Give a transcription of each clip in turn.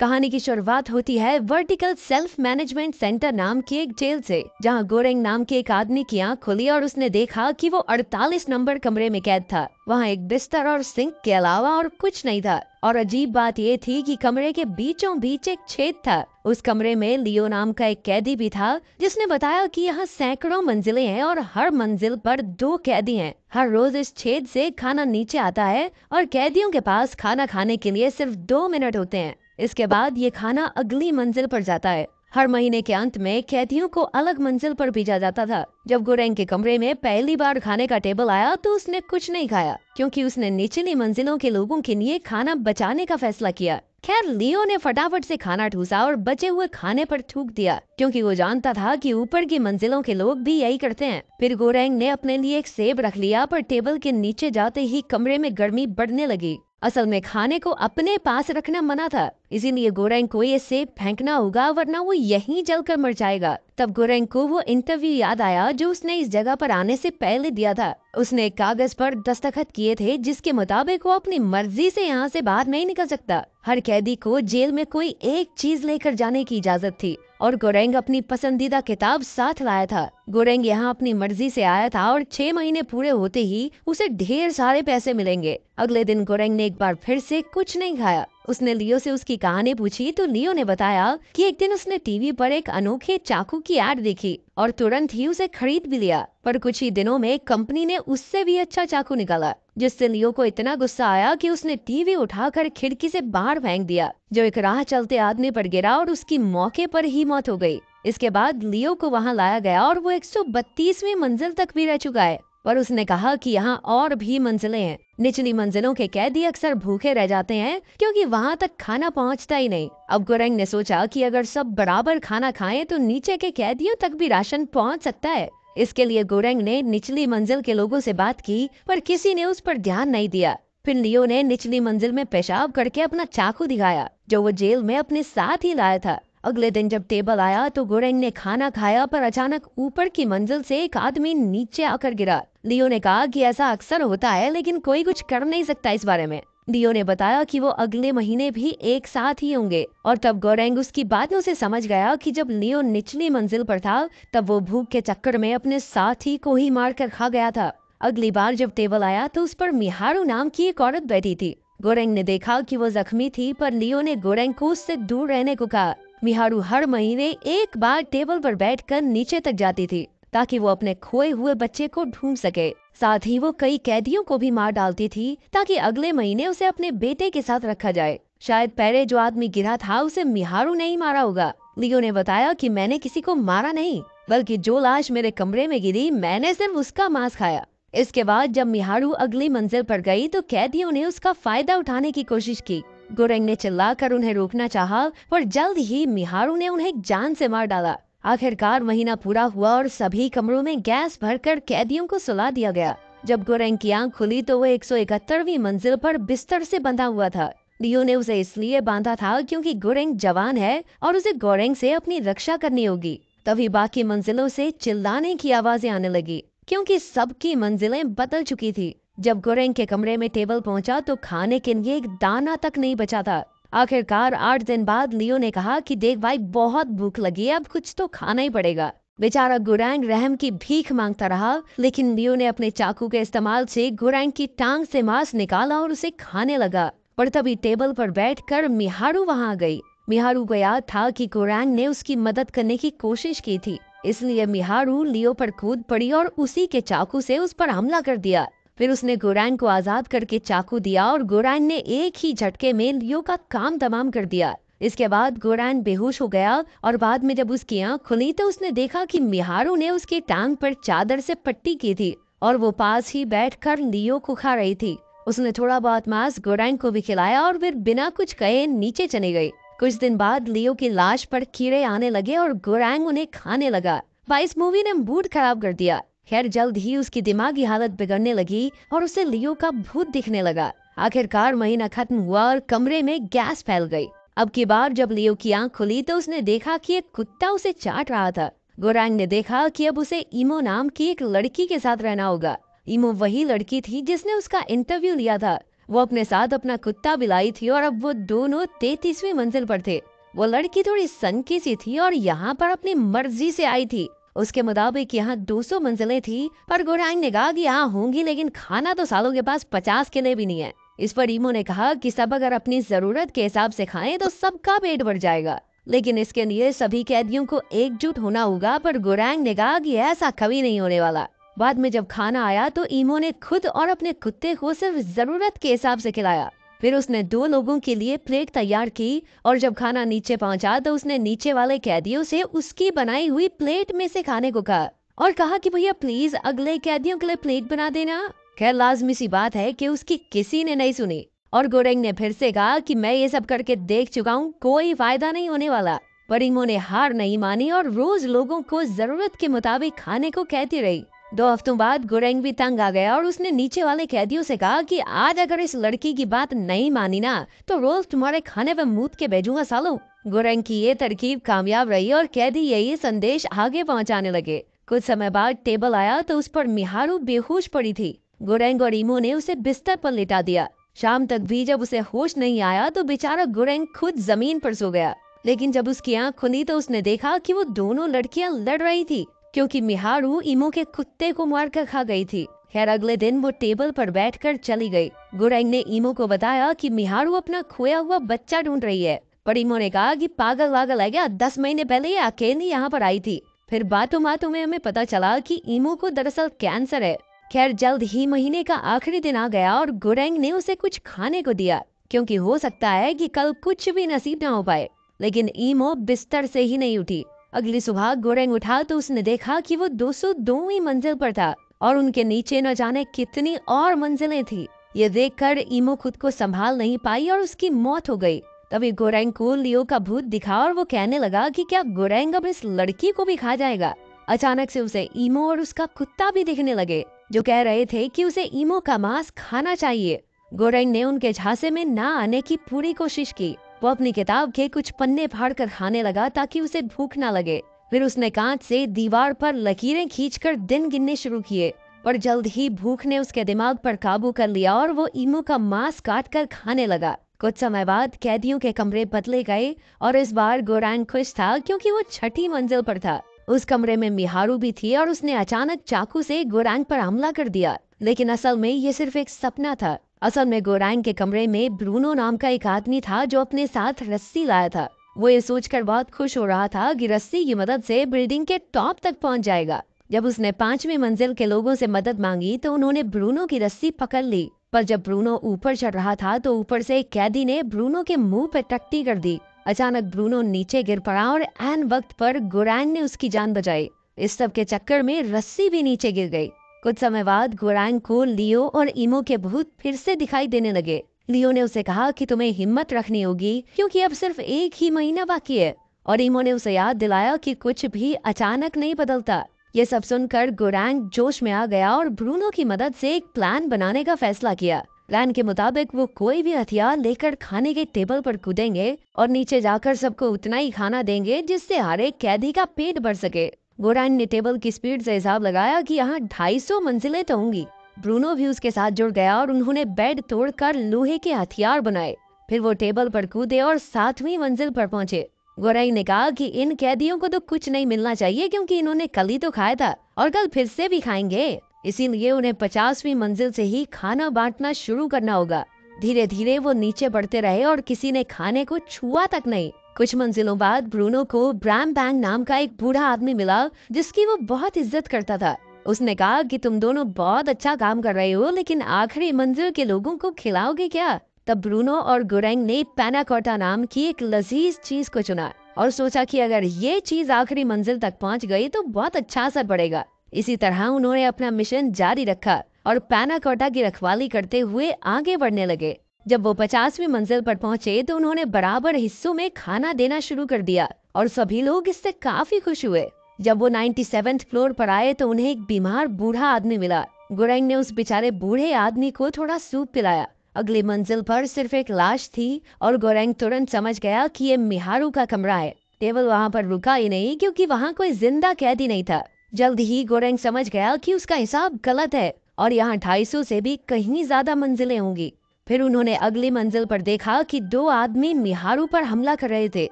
कहानी की शुरुआत होती है वर्टिकल सेल्फ मैनेजमेंट सेंटर नाम की एक जेल से जहां गोरेंग नाम के एक आदमी की आंख खुली और उसने देखा कि वो 48 नंबर कमरे में कैद था वहां एक बिस्तर और सिंक के अलावा और कुछ नहीं था और अजीब बात ये थी कि कमरे के बीचों बीच एक छेद था उस कमरे में लियो नाम का एक कैदी भी था जिसने बताया कि यहाँ सैकड़ों मंजिलें हैं और हर मंजिल पर दो कैदी हैं। हर रोज इस छेद से खाना नीचे आता है और कैदियों के पास खाना खाने के लिए सिर्फ दो मिनट होते हैं इसके बाद ये खाना अगली मंजिल पर जाता है हर महीने के अंत में कैदियों को अलग मंजिल पर भेजा जाता था जब गुरेंग के कमरे में पहली बार खाने का टेबल आया तो उसने कुछ नहीं खाया क्योंकि उसने निचली मंजिलों के लोगों के लिए खाना बचाने का फैसला किया खैर लियो ने फटाफट से खाना ठूसा और बचे हुए खाने पर थूक दिया क्योंकि वो जानता था कि ऊपर की मंजिलों के लोग भी यही करते हैं फिर गोरेंग ने अपने लिए एक सेब रख लिया पर टेबल के नीचे जाते ही कमरे में गर्मी बढ़ने लगी असल में खाने को अपने पास रखना मना था इसीलिए गोरेंग को ये सेब फेंकना होगा वरना वो यहीं जलकर मर जाएगा तब गोरेंग को वो इंटरव्यू याद आया जो उसने इस जगह पर आने से पहले दिया था उसने कागज पर दस्तखत किए थे जिसके मुताबिक वो अपनी मर्जी से यहाँ से बाहर नहीं निकल सकता हर कैदी को जेल में कोई एक चीज लेकर जाने की इजाजत थी और गोरेंग अपनी पसंदीदा किताब साथ लाया था गोरेंग यहाँ अपनी मर्जी से आया था और छह महीने पूरे होते ही उसे ढेर सारे पैसे मिलेंगे अगले दिन गोरेंग ने एक बार फिर से कुछ नहीं खाया उसने लियो से उसकी कहानी पूछी तो लियो ने बताया कि एक दिन उसने टीवी पर एक अनोखे चाकू की एड देखी और तुरंत ही उसे खरीद भी लिया पर कुछ ही दिनों में कंपनी ने उससे भी अच्छा चाकू निकाला जिससे लियो को इतना गुस्सा आया कि उसने टीवी उठाकर खिड़की से बाहर फेंक दिया जो एक राह चलते आदमी पर गिरा और उसकी मौके पर ही मौत हो गई इसके बाद लियो को वहाँ लाया गया और वो 132वीं मंजिल तक भी रह चुका है पर उसने कहा कि यहाँ और भी मंजिलें हैं निचली मंजिलों के कैदी अक्सर भूखे रह जाते हैं क्योंकि वहाँ तक खाना पहुँचता ही नहीं अब गुरंग ने सोचा कि अगर सब बराबर खाना खाएं तो नीचे के कैदियों तक भी राशन पहुँच सकता है इसके लिए गोरेंग ने निचली मंजिल के लोगों से बात की पर किसी ने उस पर ध्यान नहीं दिया फिर लियो ने निचली मंजिल में पेशाब करके अपना चाकू दिखाया जो वो जेल में अपने साथ ही लाया था अगले दिन जब टेबल आया तो गुरेन ने खाना खाया पर अचानक ऊपर की मंजिल से एक आदमी नीचे आकर गिरा लियो ने कहा कि ऐसा अक्सर होता है लेकिन कोई कुछ कर नहीं सकता इस बारे में लियो ने बताया कि वो अगले महीने भी एक साथ ही होंगे और तब गोरेंग उसकी बातों से समझ गया कि जब लियो निचली मंजिल पर था तब वो भूख के चक्कर में अपने साथी को ही मार कर खा गया था अगली बार जब टेबल आया तो उस पर मिहारू नाम की एक औरत बैठी थी गोरेंग ने देखा कि वो जख्मी थी पर लियो ने गोरेंग को उससे दूर रहने को कहा मिहारू हर महीने एक बार टेबल पर बैठकर नीचे तक जाती थी ताकि वो अपने खोए हुए बच्चे को ढूंढ सके साथ ही वो कई कैदियों को भी मार डालती थी ताकि अगले महीने उसे अपने बेटे के साथ रखा जाए शायद पहले जो आदमी गिरा था उसे मिहारू नहीं मारा होगा लियो ने बताया कि मैंने किसी को मारा नहीं बल्कि जो लाश मेरे कमरे में गिरी मैंने सिर्फ उसका मांस खाया इसके बाद जब मिहारू अगली मंजिल पर गई तो कैदियों ने उसका फायदा उठाने की कोशिश की गुरंग ने चिल्लाकर उन्हें रोकना चाहा पर जल्द ही मिहारू ने उन्हें जान से मार डाला आखिरकार महीना पूरा हुआ और सभी कमरों में गैस भरकर कैदियों को सुला दिया गया जब गुरंग की आंख खुली तो वह 171वीं मंजिल पर बिस्तर से बंधा हुआ था लियो ने उसे इसलिए बांधा था क्योंकि गोरेंग जवान है और उसे गोरेंग से अपनी रक्षा करनी होगी तभी बाकी मंजिलों से चिल्लाने की आवाजें आने लगी क्योंकि सबकी मंजिलें बदल चुकी थी जब गुरेंग के कमरे में टेबल पहुंचा तो खाने के लिए एक दाना तक नहीं बचा था आखिरकार आठ दिन बाद लियो ने कहा कि देख भाई बहुत भूख लगी है अब कुछ तो खाना ही पड़ेगा बेचारा गुरैंग रहम की भीख मांगता रहा लेकिन लियो ने अपने चाकू के इस्तेमाल से गुरैंग की टांग से मांस निकाला और उसे खाने लगा पर तभी टेबल पर बैठकर मिहारू वहां गई मिहारू को याद था कि गुरैंग ने उसकी मदद करने की कोशिश की थी इसलिए मिहारू लियो पर कूद पड़ी और उसी के चाकू से उस पर हमला कर दिया फिर उसने गोरैन को आज़ाद करके चाकू दिया और गोरैन ने एक ही झटके में लियो का काम तमाम कर दिया इसके बाद गोरैन बेहोश हो गया और बाद में जब उसकी आँख खुली तो उसने देखा कि मिहारू ने उसके टांग पर चादर से पट्टी की थी और वो पास ही बैठ कर लियो को खा रही थी उसने थोड़ा बहुत मांस गोरैन को भी खिलाया और फिर बिना कुछ कहे नीचे चले गए कुछ दिन बाद लियो की लाश पर कीड़े आने लगे और गोरैंग उन्हें खाने लगा वाइस मूवी ने मूड खराब कर दिया खैर जल्द ही उसकी दिमागी हालत बिगड़ने लगी और उसे लियो का भूत दिखने लगा आखिरकार महीना खत्म हुआ और कमरे में गैस फैल गई अब की बार जब लियो की आंख खुली तो उसने देखा कि एक कुत्ता उसे चाट रहा था गोरांग ने देखा कि अब उसे इमो नाम की एक लड़की के साथ रहना होगा इमो वही लड़की थी जिसने उसका इंटरव्यू लिया था वो अपने साथ अपना कुत्ता भी लाई थी और अब वो दोनों तैतीसवीं मंजिल पर थे वो लड़की थोड़ी सनकी सी थी और यहाँ पर अपनी मर्जी से आई थी उसके मुताबिक यहाँ 200 मंजिलें थी पर गुराइन ने कहा कि यहाँ होंगी लेकिन खाना तो सालों के पास 50 किले भी नहीं है इस पर ईमो ने कहा कि सब अगर अपनी जरूरत के हिसाब से खाएं तो सबका पेट भर जाएगा लेकिन इसके लिए सभी कैदियों को एकजुट होना होगा पर गुरांग ने कहा कि ऐसा कभी नहीं होने वाला बाद में जब खाना आया तो ईमो ने खुद और अपने कुत्ते को सिर्फ जरूरत के हिसाब से खिलाया फिर उसने दो लोगों के लिए प्लेट तैयार की और जब खाना नीचे पहुंचा तो उसने नीचे वाले कैदियों से उसकी बनाई हुई प्लेट में से खाने को कहा और कहा कि भैया प्लीज अगले कैदियों के लिए प्लेट बना देना खैर लाजमी सी बात है कि उसकी किसी ने नहीं सुनी और गोरेंग ने फिर से कहा कि मैं ये सब करके देख चुका हूँ कोई फायदा नहीं होने वाला पर इमो ने हार नहीं मानी और रोज लोगों को जरूरत के मुताबिक खाने को कहती रही दो हफ्तों बाद गुरेंग भी तंग आ गया और उसने नीचे वाले कैदियों से कहा कि आज अगर इस लड़की की बात नहीं मानी ना तो रोज तुम्हारे खाने में मूत के भेजूंगा सालो गुरेंग की ये तरकीब कामयाब रही और कैदी यही संदेश आगे पहुँचाने लगे कुछ समय बाद टेबल आया तो उस पर मिहारू बेहोश पड़ी थी गुरेंग और इमो ने उसे बिस्तर पर लिटा दिया शाम तक भी जब उसे होश नहीं आया तो बेचारा गुरेंग खुद जमीन पर सो गया लेकिन जब उसकी आंख खुली तो उसने देखा कि वो दोनों लड़कियां लड़ रही थी क्योंकि मिहारू इमो के कुत्ते को मार कर खा गई थी खैर अगले दिन वो टेबल पर बैठकर चली गई गुरैंग ने इमो को बताया कि मिहारू अपना खोया हुआ बच्चा ढूंढ रही है पर इमो ने कहा कि पागल वागल है गया दस महीने पहले ये अकेली यहाँ पर आई थी फिर बातों बातों में हमें पता चला कि इमो को दरअसल कैंसर है खैर जल्द ही महीने का आखिरी दिन आ गया और गुरैंग ने उसे कुछ खाने को दिया क्योंकि हो सकता है कि कल कुछ भी नसीब ना हो पाए लेकिन ईमो बिस्तर से ही नहीं उठी अगली सुबह गोरेंग उठा तो उसने देखा कि वो दो 202वीं मंजिल पर था और उनके नीचे न जाने कितनी और मंजिलें थी ये देखकर इमो खुद को संभाल नहीं पाई और उसकी मौत हो गई तभी गोरेंग को लियो का भूत दिखा और वो कहने लगा कि क्या गोरेंग अब इस लड़की को भी खा जाएगा अचानक से उसे इमो और उसका कुत्ता भी दिखने लगे जो कह रहे थे कि उसे इमो का मांस खाना चाहिए गोरेंग ने उनके झांसे में ना आने की पूरी कोशिश की वो अपनी किताब के कुछ पन्ने फाड़ कर खाने लगा ताकि उसे भूख ना लगे फिर उसने कांच से दीवार पर लकीरें खींचकर दिन गिनने शुरू किए पर जल्द ही भूख ने उसके दिमाग पर काबू कर लिया और वो इमू का मांस काट कर खाने लगा कुछ समय बाद कैदियों के कमरे बदले गए और इस बार गोरान खुश था क्योंकि वो छठी मंजिल पर था उस कमरे में मिहारू भी थी और उसने अचानक चाकू से गोरान पर हमला कर दिया लेकिन असल में ये सिर्फ एक सपना था असल में गोरांग के कमरे में ब्रूनो नाम का एक आदमी था जो अपने साथ रस्सी लाया था वो ये सोचकर बहुत खुश हो रहा था कि रस्सी की मदद से बिल्डिंग के टॉप तक पहुंच जाएगा जब उसने पांचवी मंजिल के लोगों से मदद मांगी तो उन्होंने ब्रूनो की रस्सी पकड़ ली पर जब ब्रूनो ऊपर चढ़ रहा था तो ऊपर से एक कैदी ने ब्रूनो के मुंह पर टट्टी कर दी अचानक ब्रूनो नीचे गिर पड़ा और एन वक्त पर गोरैन ने उसकी जान बचाई इस सब के चक्कर में रस्सी भी नीचे गिर गई कुछ समय बाद गोरांग को लियो और इमो के भूत फिर से दिखाई देने लगे लियो ने उसे कहा कि तुम्हें हिम्मत रखनी होगी क्योंकि अब सिर्फ एक ही महीना बाकी है और इमो ने उसे याद दिलाया कि कुछ भी अचानक नहीं बदलता ये सब सुनकर गोरांग जोश में आ गया और ब्रूनो की मदद से एक प्लान बनाने का फैसला किया प्लान के मुताबिक वो कोई भी हथियार लेकर खाने के टेबल पर कूदेंगे और नीचे जाकर सबको उतना ही खाना देंगे जिससे हर एक कैदी का पेट भर सके वोरान ने टेबल की स्पीड से हिसाब लगाया कि यहाँ 250 मंजिलें तो होंगी ब्रूनो भी उसके साथ जुड़ गया और उन्होंने बेड तोड़कर लोहे के हथियार बनाए फिर वो टेबल पर कूदे और सातवीं मंजिल पर पहुंचे गोराई ने कहा कि इन कैदियों को तो कुछ नहीं मिलना चाहिए क्योंकि इन्होंने कल ही तो खाया था और कल फिर से भी खाएंगे इसीलिए उन्हें पचासवीं मंजिल से ही खाना बांटना शुरू करना होगा धीरे धीरे वो नीचे बढ़ते रहे और किसी ने खाने को छुआ तक नहीं कुछ मंजिलों बाद ब्रूनो को ब्रैम बैंग नाम का एक बूढ़ा आदमी मिला जिसकी वो बहुत इज्जत करता था उसने कहा कि तुम दोनों बहुत अच्छा काम कर रहे हो लेकिन आखिरी मंजिल के लोगों को खिलाओगे क्या तब ब्रूनो और गुरेंग ने पैनाकोटा नाम की एक लजीज चीज को चुना और सोचा कि अगर ये चीज आखिरी मंजिल तक पहुंच गई तो बहुत अच्छा असर पड़ेगा इसी तरह उन्होंने अपना मिशन जारी रखा और पैनाकोटा की रखवाली करते हुए आगे बढ़ने लगे जब वो पचासवीं मंजिल पर पहुंचे तो उन्होंने बराबर हिस्सों में खाना देना शुरू कर दिया और सभी लोग इससे काफी खुश हुए जब वो नाइन्टी फ्लोर पर आए तो उन्हें एक बीमार बूढ़ा आदमी मिला गुरैंग ने उस बेचारे बूढ़े आदमी को थोड़ा सूप पिलाया अगली मंजिल पर सिर्फ एक लाश थी और गोरेंग तुरंत समझ गया कि ये मिहारू का कमरा है टेबल वहाँ पर रुका ही नहीं क्योंकि वहाँ कोई जिंदा कैदी नहीं था जल्द ही गोरेंग समझ गया कि उसका हिसाब गलत है और यहाँ ढाई सौ से भी कहीं ज्यादा मंजिलें होंगी फिर उन्होंने अगली मंजिल पर देखा कि दो आदमी मिहारू पर हमला कर रहे थे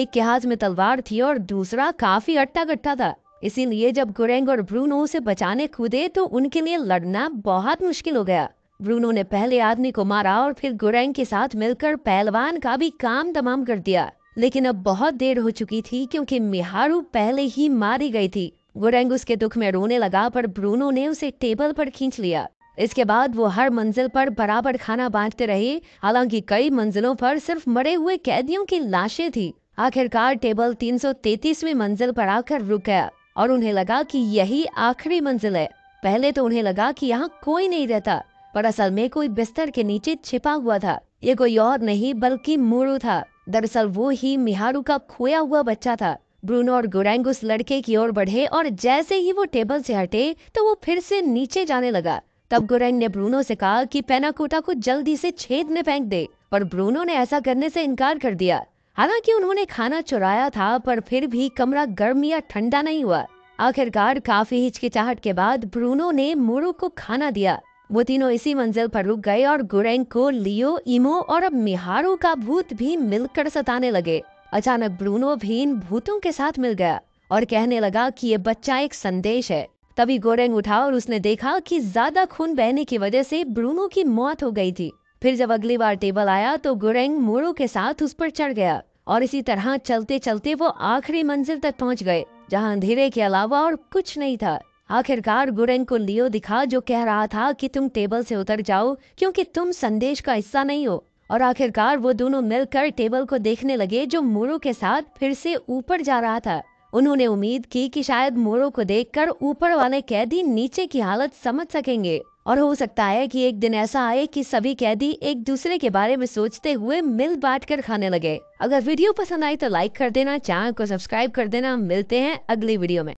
एक के हाथ में तलवार थी और दूसरा काफी अट्टा गट्टा था इसीलिए जब गुरेंग और ब्रूनो उसे बचाने कूदे तो उनके लिए लड़ना बहुत मुश्किल हो गया ब्रूनो ने पहले आदमी को मारा और फिर गुरेंग के साथ मिलकर पहलवान का भी काम तमाम कर दिया लेकिन अब बहुत देर हो चुकी थी क्योंकि मिहारू पहले ही मारी गई थी गुरेंग उसके दुख में रोने लगा पर ब्रूनो ने उसे टेबल पर खींच लिया इसके बाद वो हर मंजिल पर बराबर खाना बांटते रहे हालांकि कई मंजिलों पर सिर्फ मरे हुए कैदियों की लाशें थी आखिरकार टेबल 333वीं मंजिल पर आकर रुक गया और उन्हें लगा कि यही आखिरी मंजिल है पहले तो उन्हें लगा कि यहाँ कोई नहीं रहता पर असल में कोई बिस्तर के नीचे छिपा हुआ था ये कोई और नहीं बल्कि मोरू था दरअसल वो ही मिहारू का खोया हुआ बच्चा था ब्रूनो और गुरैंग उस लड़के की ओर बढ़े और जैसे ही वो टेबल से हटे तो वो फिर से नीचे जाने लगा तब गुरेन ने ब्रूनो से कहा कि पेनाकोटा को जल्दी से छेद में फेंक दे पर ब्रूनो ने ऐसा करने से इनकार कर दिया हालांकि उन्होंने खाना चुराया था पर फिर भी कमरा गर्म या ठंडा नहीं हुआ आखिरकार काफी हिचकिचाहट के बाद ब्रूनो ने मोरू को खाना दिया वो तीनों इसी मंजिल पर रुक गए और गुरेंग को लियो इमो और अब मिहारो का भूत भी मिलकर सताने लगे अचानक ब्रूनो भी इन भूतों के साथ मिल गया और कहने लगा कि ये बच्चा एक संदेश है तभी गोरेंग उठा और उसने देखा कि ज्यादा खून बहने की वजह से ब्रूनो की मौत हो गई थी फिर जब अगली बार टेबल आया तो गोरेंग मोरो के साथ उस पर चढ़ गया और इसी तरह चलते चलते वो आखिरी मंजिल तक पहुंच गए जहां अंधेरे के अलावा और कुछ नहीं था आखिरकार गुरेंग को लियो दिखा जो कह रहा था कि तुम टेबल से उतर जाओ क्योंकि तुम संदेश का हिस्सा नहीं हो और आखिरकार वो दोनों मिलकर टेबल को देखने लगे जो मोरू के साथ फिर से ऊपर जा रहा था उन्होंने उम्मीद की कि शायद मोरों को देखकर ऊपर वाले कैदी नीचे की हालत समझ सकेंगे और हो सकता है कि एक दिन ऐसा आए कि सभी कैदी एक दूसरे के बारे में सोचते हुए मिल बांट कर खाने लगे अगर वीडियो पसंद आई तो लाइक कर देना चैनल को सब्सक्राइब कर देना मिलते हैं अगली वीडियो में